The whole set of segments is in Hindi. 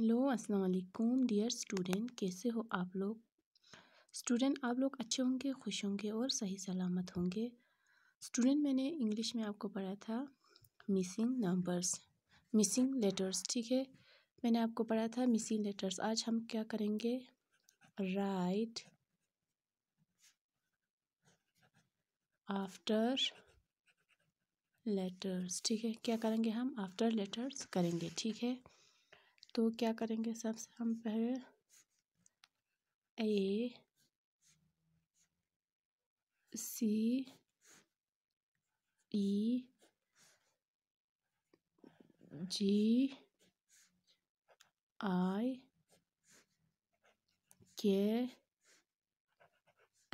हेलो अस्सलाम वालेकुम डियर स्टूडेंट कैसे हो आप लोग स्टूडेंट आप लोग अच्छे होंगे खुश होंगे और सही सलामत होंगे स्टूडेंट मैंने इंग्लिश में आपको पढ़ा था मिसिंग नंबर्स मिसिंग लेटर्स ठीक है मैंने आपको पढ़ा था मिसिंग लेटर्स आज हम क्या करेंगे राइट आफ्टर लेटर्स ठीक है क्या करेंगे हम आफ्टर लेटर्स करेंगे ठीक है तो क्या करेंगे सबसे हम पहले ए सी ई जी आई के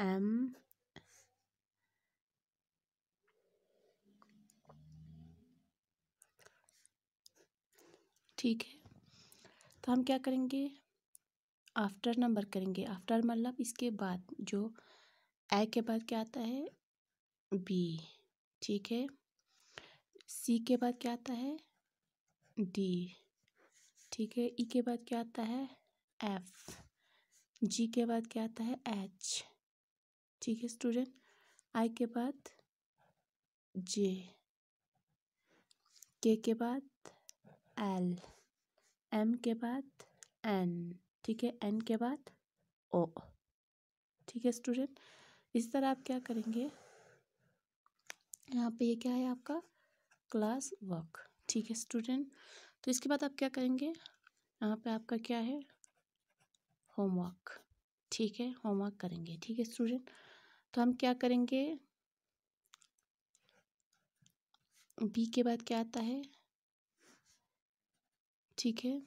एम ठीक है तो हम क्या करेंगे आफ्टर नंबर करेंगे आफ्टर मतलब इसके बाद जो ए के बाद क्या आता है बी ठीक है सी के बाद क्या आता है डी ठीक है ई e के बाद क्या आता है एफ जी के बाद क्या आता है एच ठीक है स्टूडेंट आई के बाद जे के के बाद एल एम के बाद एन ठीक है एन के बाद ओ ठीक है स्टूडेंट इस तरह आप क्या करेंगे यहाँ पे ये क्या है आपका क्लास वर्क ठीक है स्टूडेंट तो इसके बाद आप क्या करेंगे यहाँ पे आपका क्या है होमवर्क ठीक है होमवर्क करेंगे ठीक है स्टूडेंट तो हम क्या करेंगे बी के बाद क्या आता है ठीक है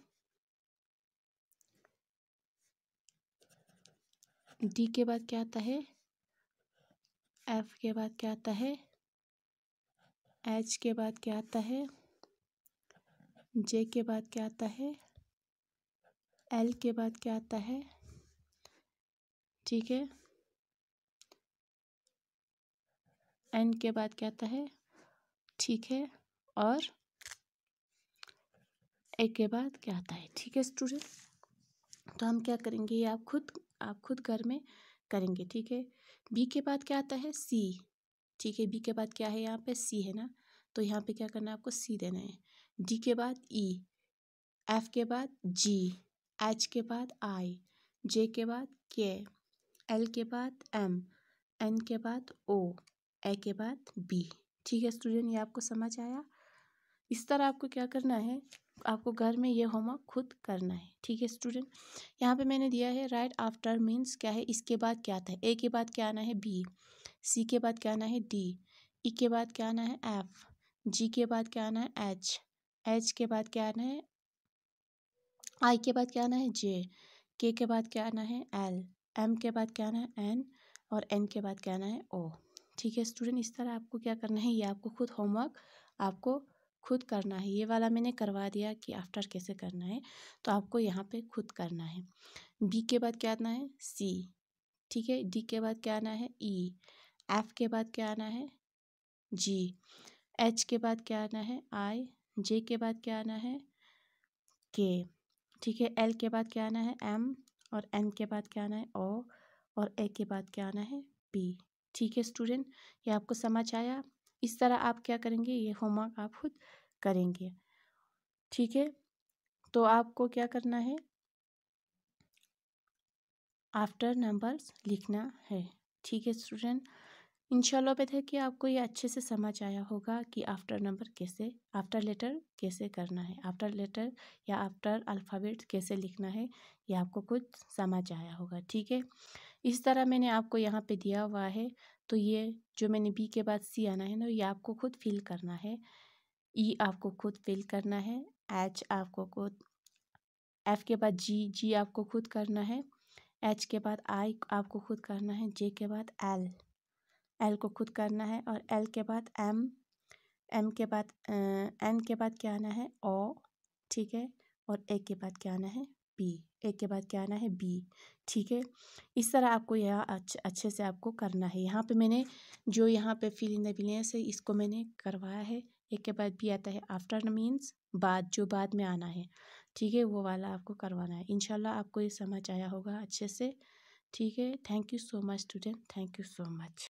डी के बाद क्या आता है एफ के बाद क्या आता है एच के बाद क्या आता है जे के बाद क्या आता है एल के बाद क्या आता है ठीक है एन के बाद क्या आता है ठीक है और एक के बाद क्या आता है ठीक है स्टूडेंट तो हम क्या करेंगे ये आप खुद आप खुद घर में करेंगे ठीक है बी के बाद क्या आता है सी ठीक है बी के बाद क्या है यहाँ पे सी है ना तो यहाँ पे क्या करना है आपको सी देना है डी के बाद ई एफ के बाद जी एच के बाद आई जे के बाद के एल के बाद एम एन के बाद ओ ए के बाद बी ठीक है स्टूडेंट ये आपको समझ आया इस तरह आपको क्या करना है आपको घर में ये होमवर्क खुद करना है ठीक है स्टूडेंट यहाँ पे मैंने दिया है राइट आफ्टर मीन्स क्या है इसके बाद क्या आता है ए के बाद क्या आना है बी सी के बाद क्या आना है डी ई के बाद क्या आना है एफ जी के बाद क्या आना है एच एच के बाद क्या आना है आई के बाद क्या आना है जे के के बाद क्या आना है एल एम के बाद क्या आना है एन और एन के बाद क्या आना है ओ ठीक है स्टूडेंट इस तरह आपको क्या करना है ये आपको खुद होमवर्क आपको खुद करना है ये वाला मैंने करवा दिया कि आफ्टर कैसे करना है तो आपको यहाँ पे खुद करना है बी के बाद क्या आना है सी ठीक है डी के बाद क्या आना है ई e. एफ के बाद क्या आना है जी एच के बाद क्या आना है आई जे के बाद क्या आना है के ठीक है एल के बाद क्या आना है एम और एन के बाद क्या आना है ओ और ए के बाद क्या आना है पी ठीक है स्टूडेंट ये आपको समझ आया इस तरह आप क्या करेंगे ये होमवर्क आप खुद करेंगे ठीक है तो आपको क्या करना है आफ्टर नंबर्स लिखना है ठीक है स्टूडेंट इनशाला पे है कि आपको ये अच्छे से समझ आया होगा कि आफ्टर नंबर कैसे आफ्टर लेटर कैसे करना है आफ्टर लेटर या आफ्टर अल्फ़ाबेट कैसे लिखना है ये आपको कुछ समझ आया होगा ठीक है इस तरह मैंने आपको यहाँ पे दिया हुआ है तो ये जो मैंने बी के बाद सी आना है ना ये आपको खुद फिल करना है ई e आपको खुद फिल करना है एच आपको खुद एफ के बाद जी जी आपको खुद करना है एच के बाद आई आपको खुद करना है जे के बाद एल एल को खुद करना है और एल के बाद एम एम के बाद एन के बाद क्या आना है ओ ठीक है और ए के बाद क्या आना है बी एक के बाद क्या आना है बी ठीक है इस तरह आपको यह अच्छे अच्छे से आपको करना है यहाँ पे मैंने जो यहाँ पे फिल इन द है इसको मैंने करवाया है एक के बाद भी आता है आफ्टर मीन्स बाद जो बाद में आना है ठीक है वो वाला आपको करवाना है इनशाला आपको ये समझ आया होगा अच्छे से ठीक है thank you so much student thank you so much